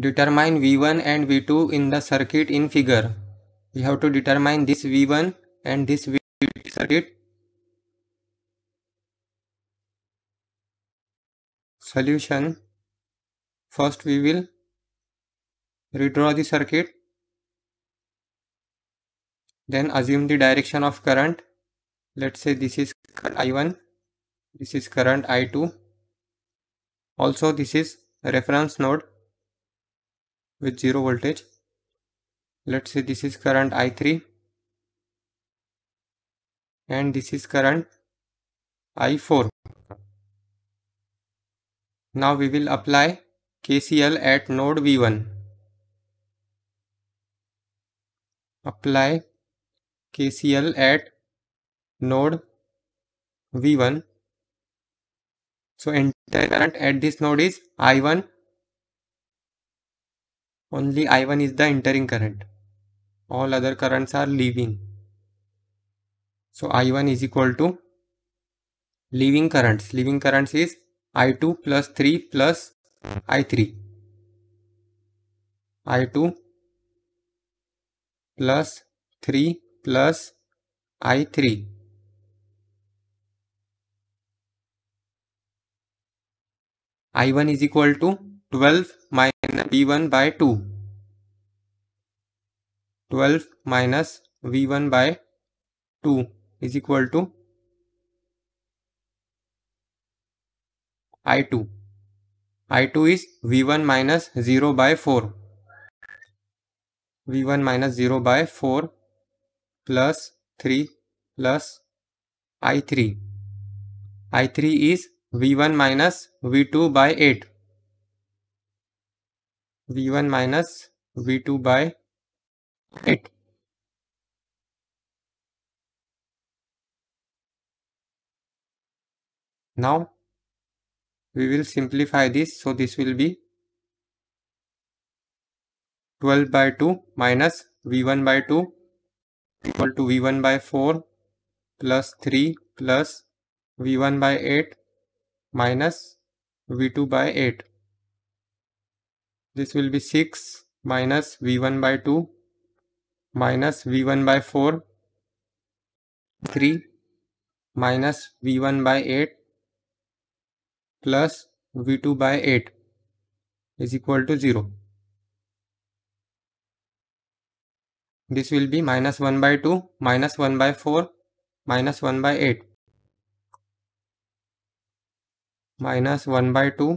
Determine V1 and V2 in the circuit in figure. We have to determine this V1 and this V2 circuit. Solution. First we will redraw the circuit. Then assume the direction of current. Let's say this is current I1. This is current I2. Also this is reference node with zero voltage let's say this is current i3 and this is current i4 now we will apply KCL at node v1 apply KCL at node v1 so entire current at this node is i1 only I1 is the entering current. All other currents are leaving. So I1 is equal to leaving currents. Leaving currents is I2 plus 3 plus I3. I2 plus 3 plus I3. I1 is equal to 12 minus v1 by 2 12 minus v1 by 2 is equal to i2 i2 is v1 minus 0 by 4 v1 minus 0 by 4 plus 3 plus i3 i3 is v1 minus v2 by 8 v1 minus v2 by 8. Now we will simplify this. So this will be 12 by 2 minus v1 by 2 equal to v1 by 4 plus 3 plus v1 by 8 minus v2 by 8 this will be 6 minus v1 by 2 minus v1 by 4 3 minus v1 by 8 plus v2 by 8 is equal to 0. This will be minus 1 by 2 minus 1 by 4 minus 1 by 8 minus 1 by 2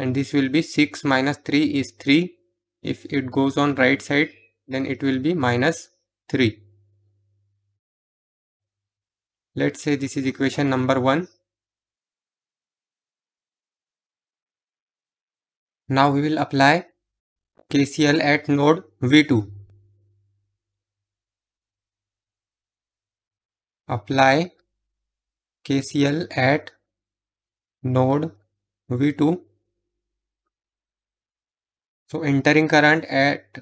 and this will be 6 minus 3 is 3 if it goes on right side then it will be minus 3 let's say this is equation number 1 now we will apply KCL at node V2 apply KCL at node V2 So entering current at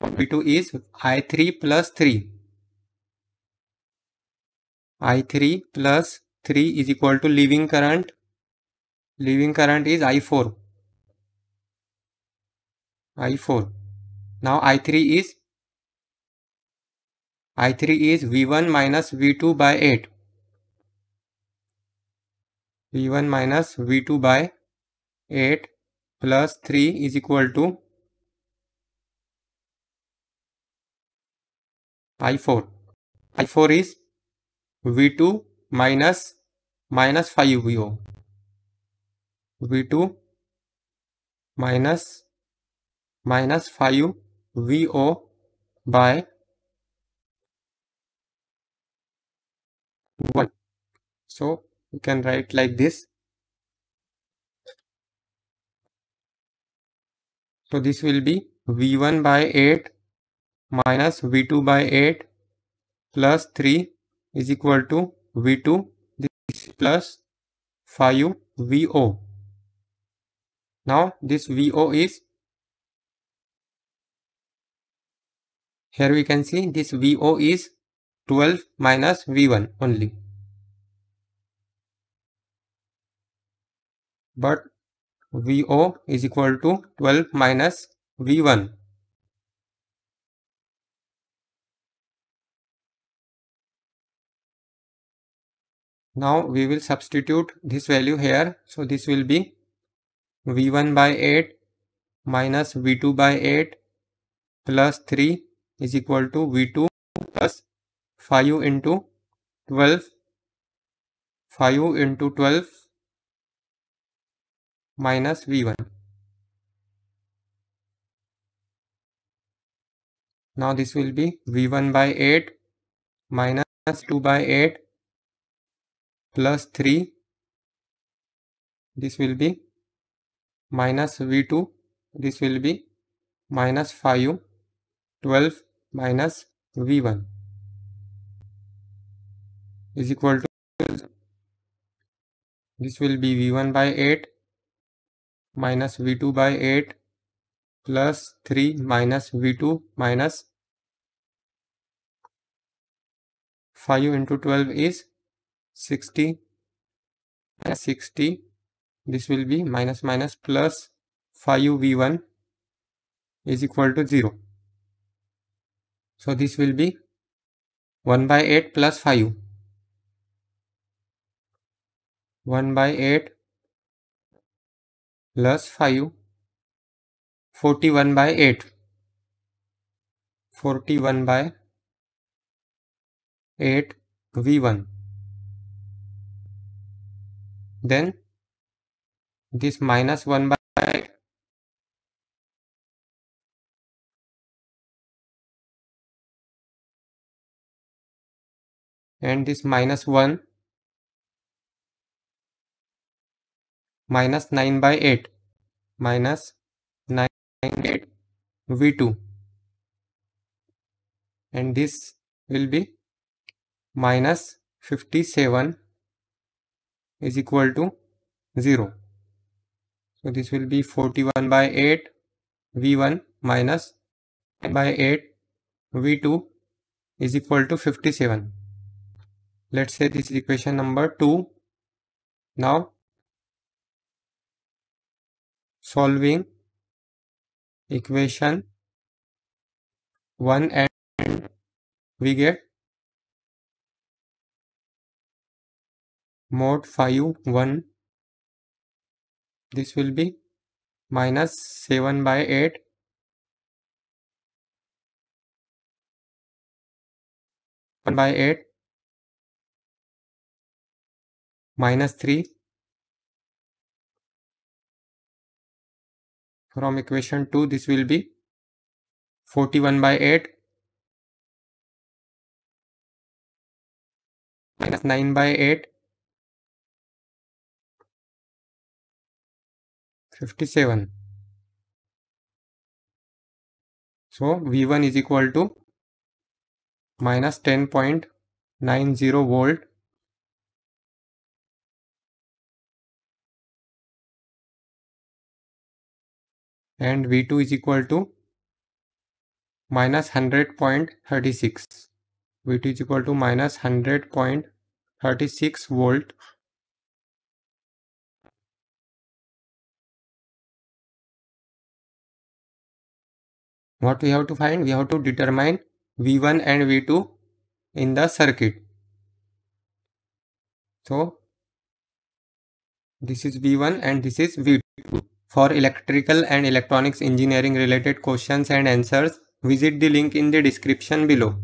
P2 is I3 plus 3. I3 plus 3 is equal to leaving current. Leaving current is I4. I4. Now I3 is I3 is V1 minus V2 by 8. V1 minus V2 by 8 plus 3 is equal to I4. I4 is V2 minus minus 5VO. V2 minus minus 5 VO by 1. So you can write like this So this will be V1 by 8 minus V2 by 8 plus 3 is equal to V2 this plus 5 VO. Now this VO is here we can see this VO is 12 minus V1 only. But VO is equal to 12 minus V1. Now we will substitute this value here. So this will be V1 by 8 minus V2 by 8 plus 3 is equal to V2 plus 5 into 12. 5 into 12 minus V1. Now this will be V1 by 8 minus 2 by 8 plus 3. This will be minus V2. This will be minus 5 12 minus V1 is equal to this will be V1 by 8 minus v2 by 8 plus 3 minus v2 minus 5 into 12 is 60 minus 60 this will be minus minus plus 5 v1 is equal to 0 so this will be 1 by 8 plus 5 1 by 8 plus 5 41 by 8 41 by 8 v1 then this minus 1 by and this minus 1 minus 9 by 8 minus 9 by 8 v2 and this will be minus 57 is equal to 0. So this will be 41 by 8 v1 minus by 8 v2 is equal to 57. Let's say this is equation number 2. Now solving equation 1 and we get mod 5 1 this will be minus 7 by 8 1 by 8 minus 3 from equation 2 this will be 41 by 8 minus 9 by 8 57 so v1 is equal to minus 10.90 volt and V2 is equal to minus 100.36 V2 is equal to minus 100.36 volt what we have to find we have to determine v1 and v2 in the circuit so this is v1 and this is v2 for electrical and electronics engineering related questions and answers, visit the link in the description below.